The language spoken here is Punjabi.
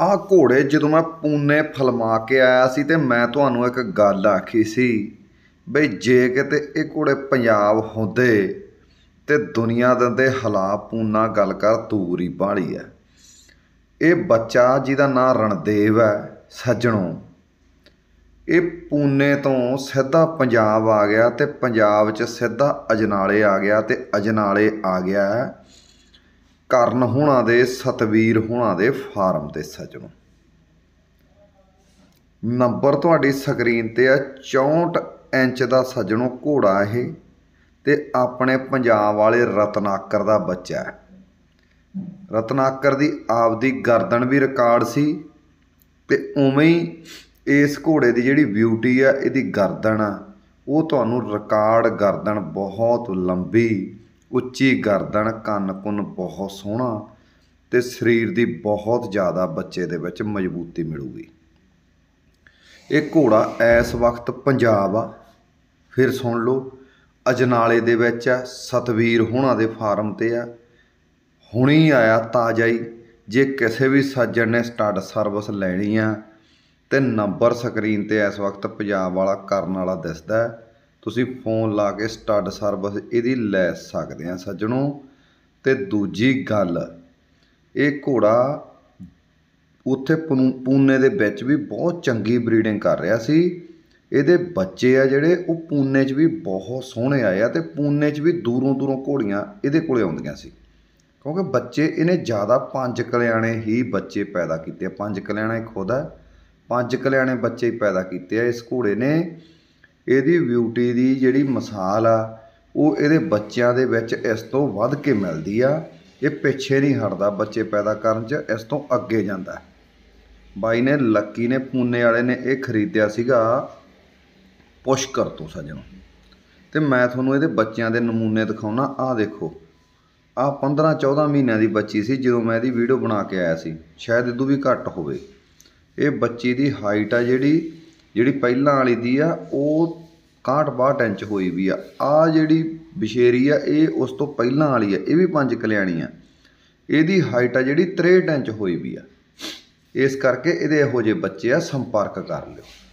ਆਹ ਘੋੜੇ ਜਦੋਂ ਮੈਂ ਪੂਨੇ ਫਲਮਾ ਕੇ ਆਇਆ ਸੀ ਤੇ ਮੈਂ ਤੁਹਾਨੂੰ ਇੱਕ ਗੱਲ ਆਖੀ ਸੀ ਬਈ ਜੇ ਕਿਤੇ ਇਹ ਘੋੜੇ ਪੰਜਾਬ ਹੁੰਦੇ ਤੇ ਦੁਨੀਆ ਦੇ ਹਲਾ ਪੂਨਾ ਗੱਲ ਕਰ ਤੂਰੀ ਬਾਲੀ ਐ ਇਹ ਬੱਚਾ ਜਿਹਦਾ ਨਾਂ ਰਣਦੇਵ ਐ ਸੱਜਣੋ ਇਹ ਪੂਨੇ ਤੋਂ ਸਿੱਧਾ ਪੰਜਾਬ ਆ ਗਿਆ ਤੇ ਪੰਜਾਬ 'ਚ ਸਿੱਧਾ ਅਜਨਾਲੇ ਆ ਗਿਆ ਤੇ ਅਜਨਾਲੇ ਆ ਗਿਆ ਕਰਨ ਹੋਣਾ ਦੇ ਸਤਵੀਰ ਹੋਣਾ ਦੇ ਫਾਰਮ ਤੇ ਸਜਣੋ ਨੰਬਰ ਤੁਹਾਡੀ ਸਕਰੀਨ ਤੇ ਆ 64 ਇੰਚ ਦਾ ਸਜਣੋ ਘੋੜਾ ਇਹ ਤੇ ਆਪਣੇ ਪੰਜਾਬ ਵਾਲੇ ਰਤਨਾਕਰ ਦਾ ਬੱਚਾ ਹੈ ਰਤਨਾਕਰ ਦੀ ਆਪਦੀ ਗਰਦਨ ਵੀ ਰਿਕਾਰਡ ਸੀ ਤੇ ਉਵੇਂ ਹੀ ਇਸ ਘੋੜੇ ਦੀ ਜਿਹੜੀ ਬਿਊਟੀ ਆ ਇਹਦੀ ਗਰਦਨ ਆ ਉਹ ਤੁਹਾਨੂੰ ਰਿਕਾਰਡ ਗਰਦਨ ਬਹੁਤ ਲੰਬੀ ਉੱਚੀ ਗਰਦਨ ਕੰਨ ਕੁੰਨ ਬਹੁਤ ਸੋਹਣਾ ਤੇ ਸਰੀਰ ਦੀ ਬਹੁਤ ਜ਼ਿਆਦਾ ਬੱਚੇ ਦੇ ਵਿੱਚ ਮਜ਼ਬੂਤੀ ਮਿਲੂਗੀ ਇਹ ਘੋੜਾ ਐਸ ਵਕਤ ਪੰਜਾਬ ਆ ਫਿਰ ਸੁਣ ਲਓ ਅਜਨਾਲੇ ਦੇ ਵਿੱਚ ਆ ਸਤਵੀਰ ਹੋਣਾ ਦੇ ਫਾਰਮ ਤੇ ਆ ਹੁਣੀ ਆਇਆ ਤਾਜ਼ਾ ਹੀ ਜੇ ਕਿਸੇ ਵੀ ਸੱਜਣ ਨੇ ਸਟੱਡ ਸਰਵਿਸ ਲੈਣੀ ਆ ਤੇ ਨੰਬਰ ਸਕਰੀਨ ਤੇ ਇਸ ਵਕਤ ਪੰਜਾਬ ਵਾਲਾ ਕਰਨ ਵਾਲਾ ਦਿਸਦਾ ਹੈ ਤੁਸੀਂ ਫੋਨ ਲਾ ਕੇ ਸਟੱਡ ਸਰਵਿਸ ਇਹਦੀ ਲੈ ਸਕਦੇ ਆ ਸੱਜਣੋ ਤੇ ਦੂਜੀ ਗੱਲ ਇਹ ਘੋੜਾ ਉੱਥੇ ਪੂਨੇ ਦੇ ਵਿੱਚ ਵੀ ਬਹੁਤ ਚੰਗੀ ਬਰੀਡਿੰਗ ਕਰ ਰਿਹਾ ਸੀ ਇਹਦੇ ਬੱਚੇ ਆ ਜਿਹੜੇ ਉਹ ਪੂਨੇ 'ਚ ਵੀ ਬਹੁਤ ਸੋਹਣੇ ਆਏ ਆ ਤੇ ਪੂਨੇ 'ਚ ਵੀ ਦੂਰੋਂ ਦੂਰੋਂ ਘੋੜੀਆਂ ਇਹਦੇ ਕੋਲੇ ਆਉਂਦੀਆਂ ਸੀ ਕਿਉਂਕਿ ਬੱਚੇ ਇਹਨੇ ਜ਼ਿਆਦਾ ਪੰਜ ਕਲਿਆਣੇ ਹੀ ਬੱਚੇ ਪੈਦਾ ਕੀਤੇ ਪੰਜ ਕਲਿਆਣੇ ਖੁਦ ਆ ਪੰਜ ਕਲਿਆਣੇ ਬੱਚੇ ਹੀ ਪੈਦਾ ਕੀਤੇ ਆ ਇਸ ਘੋੜੇ ਨੇ ਇਹਦੀ ਬਿਊਟੀ ਦੀ ਜਿਹੜੀ ਮਿਸਾਲ ਆ ਉਹ ਇਹਦੇ ਬੱਚਿਆਂ ਦੇ ਵਿੱਚ ਇਸ ਤੋਂ ਵੱਧ ਕੇ ਮਿਲਦੀ ਆ ਇਹ ਪਿੱਛੇ ਨਹੀਂ ਹਟਦਾ ਬੱਚੇ ਪੈਦਾ ਕਰਨ 'ਚ ਇਸ ਤੋਂ ਅੱਗੇ ਜਾਂਦਾ ਬਾਈ ਨੇ ਲੱਕੀ ਨੇ ਪੂਨੇ ਵਾਲੇ ਨੇ ਇਹ ਖਰੀਦਿਆ ਸੀਗਾ ਪੁਸ਼ਕਰ ਤੋਂ ਸਜਣ ਤੇ ਮੈਂ ਤੁਹਾਨੂੰ ਇਹਦੇ ਬੱਚਿਆਂ ਦੇ ਨਮੂਨੇ ਦਿਖਾਉਣਾ ਆਹ ਦੇਖੋ ਆ 15 14 ਮਹੀਨਿਆਂ ਦੀ ਬੱਚੀ ਸੀ ਜਦੋਂ ਮੈਂ ਇਹਦੀ ਵੀਡੀਓ ਬਣਾ ਕੇ ਆਇਆ ਸੀ ਸ਼ਾਇਦ ਇਦੋਂ ਵੀ ਘੱਟ ਹੋਵੇ ਇਹ ਬੱਚੀ ਦੀ ਹਾਈਟ ਆ ਜਿਹੜੀ ਜਿਹੜੀ ਪਹਿਲਾਂ ਵਾਲੀ ਦੀ ਆ ਉਹ 61 62 ਇੰਚ ਹੋਈ ਵੀ ਆ ਆ ਜਿਹੜੀ ਬਸ਼ੇਰੀ ਆ ਇਹ ਉਸ ਤੋਂ ਪਹਿਲਾਂ ਵਾਲੀ ਆ ਇਹ ਵੀ ਪੰਜ ਕਲਿਆਣੀ ਆ ਇਹਦੀ ਹਾਈਟ ਆ ਜਿਹੜੀ 63 ਇੰਚ ਹੋਈ ਵੀ ਆ ਇਸ ਕਰਕੇ ਇਹਦੇ ਇਹੋ ਜਿਹੇ ਬੱਚੇ ਆ ਸੰਪਰਕ ਕਰ ਲਿਓ